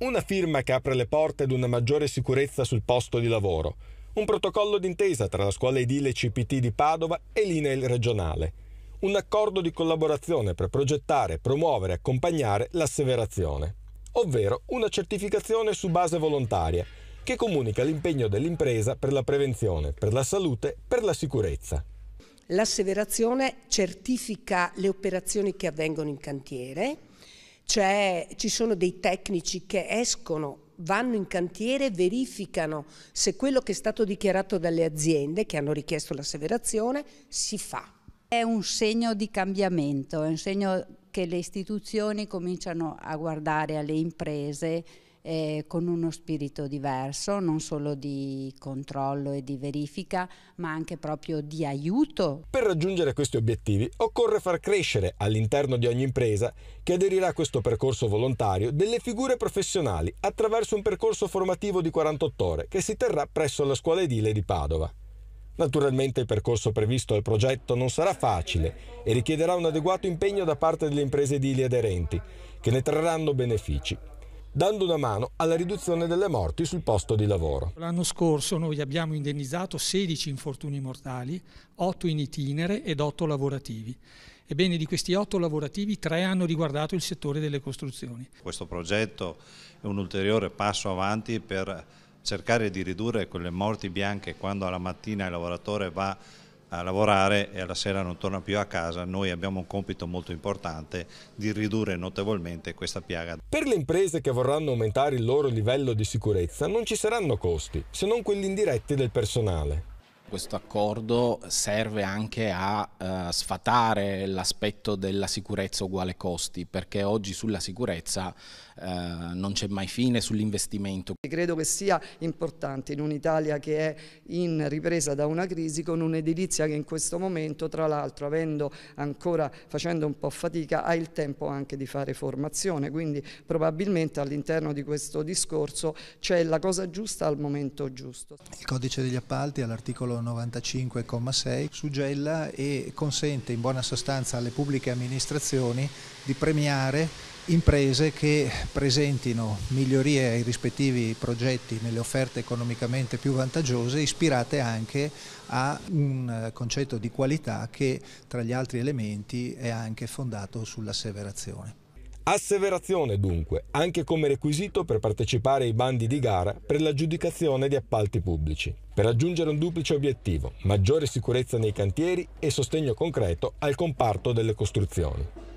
Una firma che apre le porte ad una maggiore sicurezza sul posto di lavoro. Un protocollo d'intesa tra la scuola edile CPT di Padova e l'INEL regionale. Un accordo di collaborazione per progettare, promuovere e accompagnare l'asseverazione. Ovvero una certificazione su base volontaria che comunica l'impegno dell'impresa per la prevenzione, per la salute, per la sicurezza. L'asseverazione certifica le operazioni che avvengono in cantiere, cioè, ci sono dei tecnici che escono vanno in cantiere, verificano se quello che è stato dichiarato dalle aziende che hanno richiesto l'asseverazione si fa. È un segno di cambiamento, è un segno che le istituzioni cominciano a guardare alle imprese eh, con uno spirito diverso, non solo di controllo e di verifica, ma anche proprio di aiuto. Per raggiungere questi obiettivi occorre far crescere all'interno di ogni impresa che aderirà a questo percorso volontario delle figure professionali attraverso un percorso formativo di 48 ore che si terrà presso la scuola edile di Padova. Naturalmente il percorso previsto al progetto non sarà facile e richiederà un adeguato impegno da parte delle imprese edili aderenti, che ne trarranno benefici dando una mano alla riduzione delle morti sul posto di lavoro. L'anno scorso noi abbiamo indennizzato 16 infortuni mortali, 8 in itinere ed 8 lavorativi. Ebbene, di questi 8 lavorativi, 3 hanno riguardato il settore delle costruzioni. Questo progetto è un ulteriore passo avanti per cercare di ridurre quelle morti bianche quando alla mattina il lavoratore va a lavorare e alla sera non torna più a casa, noi abbiamo un compito molto importante di ridurre notevolmente questa piaga. Per le imprese che vorranno aumentare il loro livello di sicurezza non ci saranno costi, se non quelli indiretti del personale questo accordo serve anche a uh, sfatare l'aspetto della sicurezza uguale costi, perché oggi sulla sicurezza uh, non c'è mai fine sull'investimento. Credo che sia importante in un'Italia che è in ripresa da una crisi con un'edilizia che in questo momento, tra l'altro, avendo ancora facendo un po' fatica, ha il tempo anche di fare formazione, quindi probabilmente all'interno di questo discorso c'è la cosa giusta al momento giusto. Il codice degli appalti all'articolo 95,6 suggella e consente in buona sostanza alle pubbliche amministrazioni di premiare imprese che presentino migliorie ai rispettivi progetti nelle offerte economicamente più vantaggiose, ispirate anche a un eh, concetto di qualità che tra gli altri elementi è anche fondato sull'asseverazione. Asseverazione dunque, anche come requisito per partecipare ai bandi di gara per l'aggiudicazione di appalti pubblici, per raggiungere un duplice obiettivo, maggiore sicurezza nei cantieri e sostegno concreto al comparto delle costruzioni.